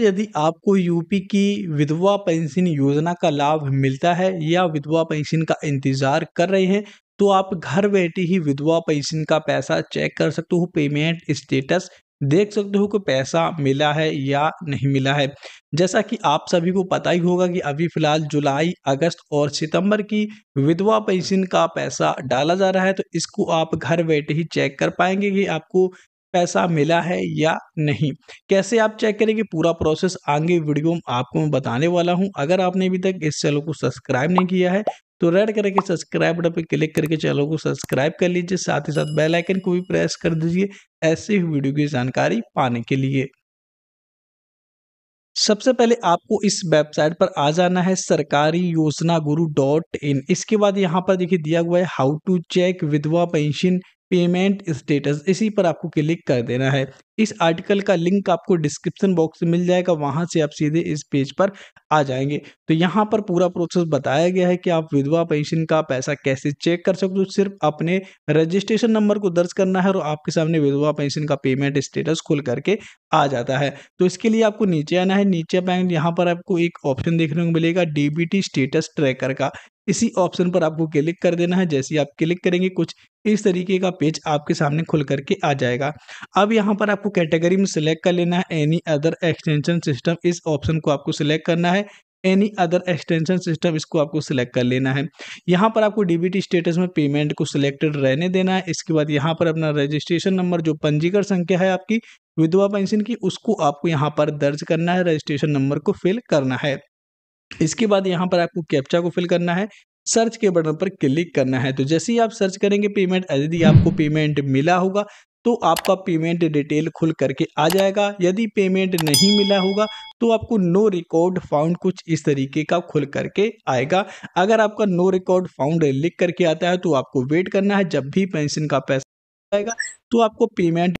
तो यदि आपको यूपी की विधवा पेंशन योजना का लाभ मिलता है या विधवा पेंशन का इंतज़ार कर रहे हैं तो आप घर बैठे ही विधवा पेंशन का पैसा चेक कर सकते हो पेमेंट स्टेटस देख सकते हो कि पैसा मिला है या नहीं मिला है जैसा कि आप सभी को पता ही होगा कि अभी फ़िलहाल जुलाई अगस्त और सितंबर की विधवा पेंशन का पैसा डाला जा रहा है तो इसको आप घर बैठे ही चेक कर पाएंगे कि आपको पैसा मिला है या नहीं कैसे आप चेक करेंगे पूरा प्रोसेस आगे वीडियो में आपको मैं बताने वाला हूं अगर आपने अभी तक इस चैनल को सब्सक्राइब नहीं किया है तो रेड करके सब्सक्राइब बटन पर क्लिक करके चैनल को सब्सक्राइब कर लीजिए साथ ही साथ बेल आइकन को भी प्रेस कर दीजिए ऐसे ही वीडियो की जानकारी पाने के लिए सबसे पहले आपको इस वेबसाइट पर आ जाना है सरकारी योजना गुरु डॉट इन इसके बाद यहाँ पर देखिए दिया हुआ है हाउ टू चेक विधवा पेंशन पेमेंट स्टेटस इसी पर आपको क्लिक कर देना है इस आर्टिकल का लिंक आपको डिस्क्रिप्शन बॉक्स में मिल जाएगा वहाँ से आप सीधे इस पेज पर आ जाएंगे तो यहाँ पर पूरा प्रोसेस बताया गया है कि आप विधवा पेंशन का पैसा कैसे चेक कर सकते हो सिर्फ अपने रजिस्ट्रेशन नंबर को दर्ज करना है और आपके सामने विधवा पेंशन का पेमेंट स्टेटस खुल करके आ जाता है तो इसके लिए आपको नीचे आना है नीचे बैंक यहाँ पर आपको एक ऑप्शन देखने को मिलेगा डीबीटी स्टेटस ट्रैकर का इसी ऑप्शन पर आपको क्लिक कर देना है जैसे आप क्लिक करेंगे कुछ इस तरीके का पेज आपके सामने खुल करके आ जाएगा अब यहाँ पर आपको कैटेगरी में सिलेक्ट कर लेना है एनी अदर एक्सटेंशन सिस्टम इस ऑप्शन को आपको सिलेक्ट करना है एनी अदर एक्सटेंशन सिस्टम इसको आपको सिलेक्ट कर लेना है यहाँ पर आपको डी स्टेटस में पेमेंट को सिलेक्टेड रहने देना है इसके बाद यहाँ पर अपना रजिस्ट्रेशन नंबर जो पंजीकरण संख्या है आपकी विधवा पेंशन की उसको आपको यहाँ पर दर्ज करना है रजिस्ट्रेशन नंबर को फिल करना है इसके बाद यहाँ पर आपको कैप्चा को फिल करना है सर्च के बटन पर क्लिक करना है तो जैसे ही आप सर्च करेंगे पेमेंट यदि आपको पेमेंट मिला होगा तो आपका पेमेंट डिटेल खुल करके आ जाएगा यदि पेमेंट नहीं मिला होगा तो आपको नो रिकॉर्ड फाउंड कुछ इस तरीके का खुल करके आएगा अगर आपका नो रिकॉर्ड फाउंड लिख करके आता है तो आपको वेट करना है जब भी पेंशन का पैसा आएगा तो आपको पेमेंट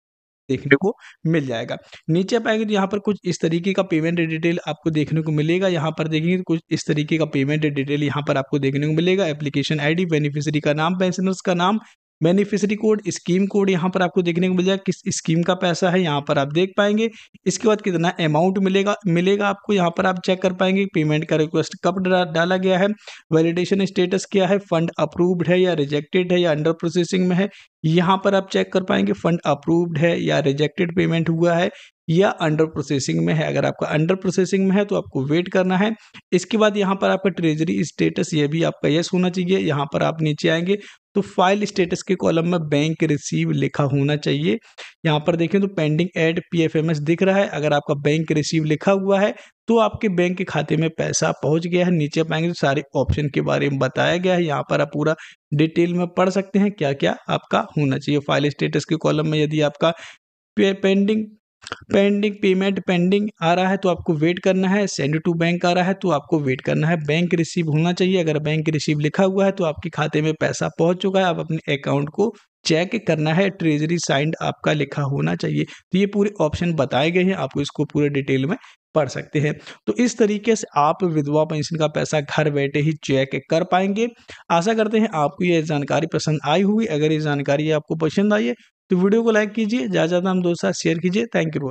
देखने को मिल जाएगा नीचे आप आएंगे तो यहाँ पर कुछ इस तरीके का पेमेंट डिटेल आपको देखने को मिलेगा यहाँ पर देखेंगे तो कुछ इस तरीके का पेमेंट डिटेल यहाँ पर आपको देखने को मिलेगा एप्लीकेशन आईडी बेनिफिशियरी का नाम पेंशनर्स का नाम बेनिफिशरी कोड स्कीम कोड यहाँ पर आपको देखने को मिल जाएगा किस स्कीम का पैसा है यहाँ पर आप देख पाएंगे इसके बाद कितना अमाउंट मिलेगा मिलेगा आपको यहाँ पर आप चेक कर पाएंगे पेमेंट का रिक्वेस्ट कब डाला गया है वैलिडेशन स्टेटस क्या है फंड अप्रूव्ड है या रिजेक्टेड है या अंडर प्रोसेसिंग में है यहाँ पर आप चेक कर पाएंगे फंड अप्रूव्ड है या रिजेक्टेड पेमेंट हुआ है या अंडर प्रोसेसिंग में है अगर आपका अंडर प्रोसेसिंग में है तो आपको वेट करना है इसके बाद यहाँ पर आपका ट्रेजरी स्टेटस ये भी आपका यस होना चाहिए यहाँ पर आप नीचे आएंगे तो फाइल स्टेटस के कॉलम में बैंक रिसीव लिखा होना चाहिए यहाँ पर देखें तो पेंडिंग एड एस दिख रहा है अगर आपका बैंक रिसीव लिखा हुआ है तो आपके बैंक के खाते में पैसा पहुंच गया है नीचे पाएंगे तो सारे ऑप्शन के बारे में बताया गया है यहाँ पर आप पूरा डिटेल में पढ़ सकते हैं क्या क्या आपका होना चाहिए फाइल स्टेटस के कॉलम में यदि आपका पेंडिंग पेंडिंग पेमेंट पेंडिंग आ रहा है तो आपको वेट करना है सेंड टू बैंक आ रहा है तो आपको वेट करना है बैंक रिसीव होना चाहिए अगर बैंक रिसीव लिखा हुआ है तो आपके खाते में पैसा पहुंच चुका है आप अपने अकाउंट को चेक करना है ट्रेजरी साइंड आपका लिखा होना चाहिए तो ये पूरे ऑप्शन बताए गए हैं आपको इसको पूरे डिटेल में पढ़ सकते हैं तो इस तरीके से आप विधवा पेंशन का पैसा घर बैठे ही चेक कर पाएंगे आशा करते हैं आपको ये जानकारी पसंद आई होगी अगर ये जानकारी आपको पसंद आई है तो वीडियो को लाइक कीजिए ज़्यादा ज़्यादा हम दोस्तों साथ शेयर कीजिए थैंक यू